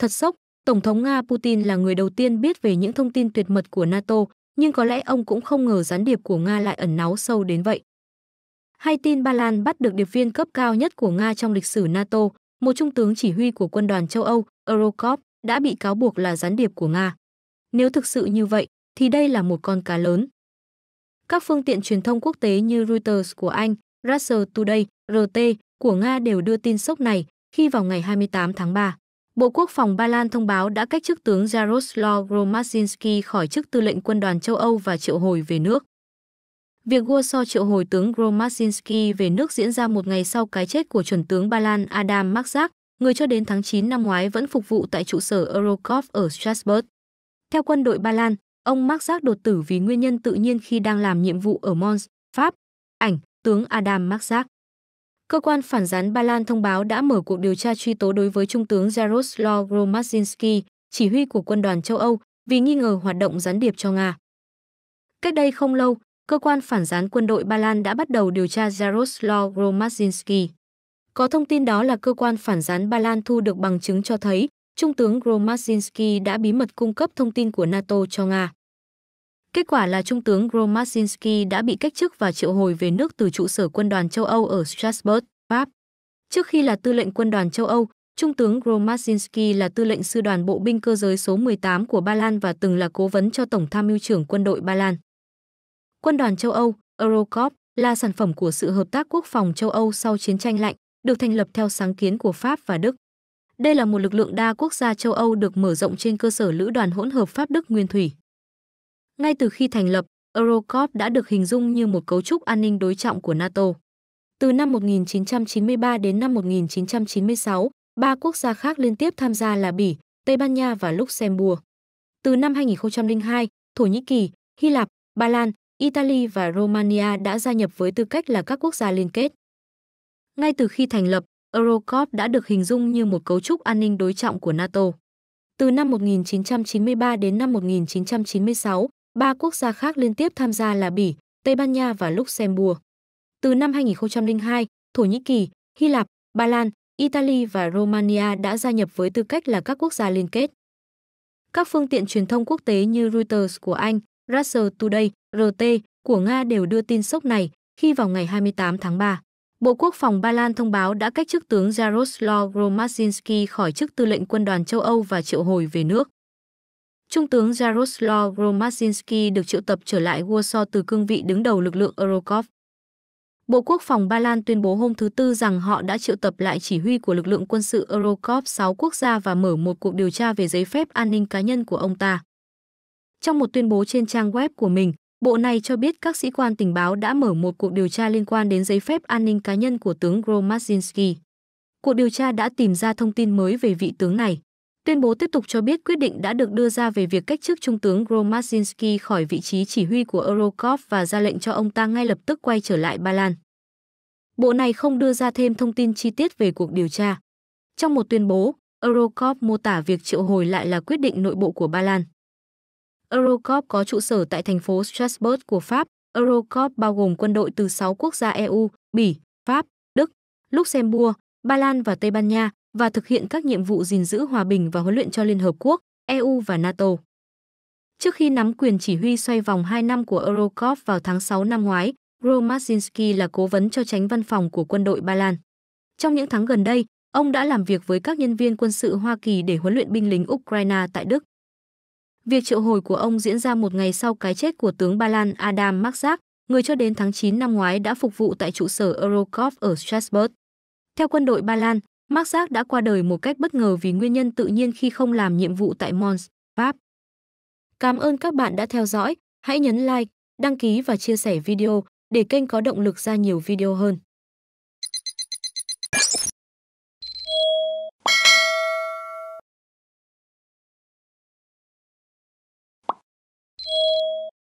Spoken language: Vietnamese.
Thật sốc, Tổng thống Nga Putin là người đầu tiên biết về những thông tin tuyệt mật của NATO, nhưng có lẽ ông cũng không ngờ gián điệp của Nga lại ẩn náu sâu đến vậy. Hay tin Ba Lan bắt được điệp viên cấp cao nhất của Nga trong lịch sử NATO, một trung tướng chỉ huy của quân đoàn châu Âu, Eurocorp, đã bị cáo buộc là gián điệp của Nga. Nếu thực sự như vậy, thì đây là một con cá lớn. Các phương tiện truyền thông quốc tế như Reuters của Anh, Russia Today, RT của Nga đều đưa tin sốc này khi vào ngày 28 tháng 3. Bộ Quốc phòng Ba Lan thông báo đã cách chức tướng Jaroslaw Gromadzinski khỏi chức tư lệnh quân đoàn châu Âu và triệu hồi về nước. Việc Warsaw triệu hồi tướng Gromadzinski về nước diễn ra một ngày sau cái chết của chuẩn tướng Ba Lan Adam Maczak, người cho đến tháng 9 năm ngoái vẫn phục vụ tại trụ sở Eurocop ở Strasbourg. Theo quân đội Ba Lan, ông Maczak đột tử vì nguyên nhân tự nhiên khi đang làm nhiệm vụ ở Mons, Pháp. Ảnh, tướng Adam Maczak. Cơ quan phản gián Ba Lan thông báo đã mở cuộc điều tra truy tố đối với Trung tướng Jaroslaw Gromadzinski, chỉ huy của quân đoàn châu Âu, vì nghi ngờ hoạt động gián điệp cho Nga. Cách đây không lâu, cơ quan phản gián quân đội Ba Lan đã bắt đầu điều tra Jaroslaw Gromadzinski. Có thông tin đó là cơ quan phản gián Ba Lan thu được bằng chứng cho thấy Trung tướng Gromadzinski đã bí mật cung cấp thông tin của NATO cho Nga. Kết quả là Trung tướng Gromadzinski đã bị cách chức và triệu hồi về nước từ trụ sở quân đoàn châu Âu ở Strasbourg, Pháp. Trước khi là tư lệnh quân đoàn châu Âu, Trung tướng Gromadzinski là tư lệnh sư đoàn bộ binh cơ giới số 18 của Ba Lan và từng là cố vấn cho Tổng tham mưu trưởng quân đội Ba Lan. Quân đoàn châu Âu, Eurocorps, là sản phẩm của sự hợp tác quốc phòng châu Âu sau chiến tranh lạnh, được thành lập theo sáng kiến của Pháp và Đức. Đây là một lực lượng đa quốc gia châu Âu được mở rộng trên cơ sở lữ đoàn hỗn hợp Pháp Đức nguyên thủy. Ngay từ khi thành lập, Eurocorp đã được hình dung như một cấu trúc an ninh đối trọng của NATO. Từ năm 1993 đến năm 1996, ba quốc gia khác liên tiếp tham gia là Bỉ, Tây Ban Nha và Luxembourg. Từ năm 2002, Thổ Nhĩ Kỳ, Hy Lạp, Ba Lan, Italy và Romania đã gia nhập với tư cách là các quốc gia liên kết. Ngay từ khi thành lập, Eurocorp đã được hình dung như một cấu trúc an ninh đối trọng của NATO. Từ năm 1993 đến năm 1996, Ba quốc gia khác liên tiếp tham gia là Bỉ, Tây Ban Nha và Luxembourg. Từ năm 2002, Thổ Nhĩ Kỳ, Hy Lạp, Ba Lan, Italy và Romania đã gia nhập với tư cách là các quốc gia liên kết. Các phương tiện truyền thông quốc tế như Reuters của Anh, Russia Today, RT của Nga đều đưa tin sốc này khi vào ngày 28 tháng 3, Bộ Quốc phòng Ba Lan thông báo đã cách chức tướng Jaroslaw Gromazinski khỏi chức tư lệnh quân đoàn châu Âu và triệu hồi về nước. Trung tướng Jaroslaw Gromazinski được triệu tập trở lại Warsaw từ cương vị đứng đầu lực lượng Eurokov. Bộ Quốc phòng Ba Lan tuyên bố hôm thứ Tư rằng họ đã triệu tập lại chỉ huy của lực lượng quân sự Eurocop 6 quốc gia và mở một cuộc điều tra về giấy phép an ninh cá nhân của ông ta. Trong một tuyên bố trên trang web của mình, bộ này cho biết các sĩ quan tình báo đã mở một cuộc điều tra liên quan đến giấy phép an ninh cá nhân của tướng Gromazinski. Cuộc điều tra đã tìm ra thông tin mới về vị tướng này. Tuyên bố tiếp tục cho biết quyết định đã được đưa ra về việc cách chức Trung tướng Gromazinski khỏi vị trí chỉ huy của Eurocorp và ra lệnh cho ông ta ngay lập tức quay trở lại Ba Lan. Bộ này không đưa ra thêm thông tin chi tiết về cuộc điều tra. Trong một tuyên bố, Eurocorp mô tả việc triệu hồi lại là quyết định nội bộ của Ba Lan. Eurocorp có trụ sở tại thành phố Strasbourg của Pháp. Eurocorp bao gồm quân đội từ 6 quốc gia EU, Bỉ, Pháp, Đức, Luxembourg, Ba Lan và Tây Ban Nha, và thực hiện các nhiệm vụ gìn giữ hòa bình và huấn luyện cho Liên Hợp Quốc, EU và NATO. Trước khi nắm quyền chỉ huy xoay vòng 2 năm của Eurocorp vào tháng 6 năm ngoái, Romasinski là cố vấn cho tránh văn phòng của quân đội Ba Lan. Trong những tháng gần đây, ông đã làm việc với các nhân viên quân sự Hoa Kỳ để huấn luyện binh lính Ukraine tại Đức. Việc triệu hồi của ông diễn ra một ngày sau cái chết của tướng Ba Lan Adam Maczak, người cho đến tháng 9 năm ngoái đã phục vụ tại trụ sở Eurocorp ở Strasbourg. Theo quân đội Ba Lan, Mark Giác đã qua đời một cách bất ngờ vì nguyên nhân tự nhiên khi không làm nhiệm vụ tại Mons, Pháp. Cảm ơn các bạn đã theo dõi, hãy nhấn like, đăng ký và chia sẻ video để kênh có động lực ra nhiều video hơn.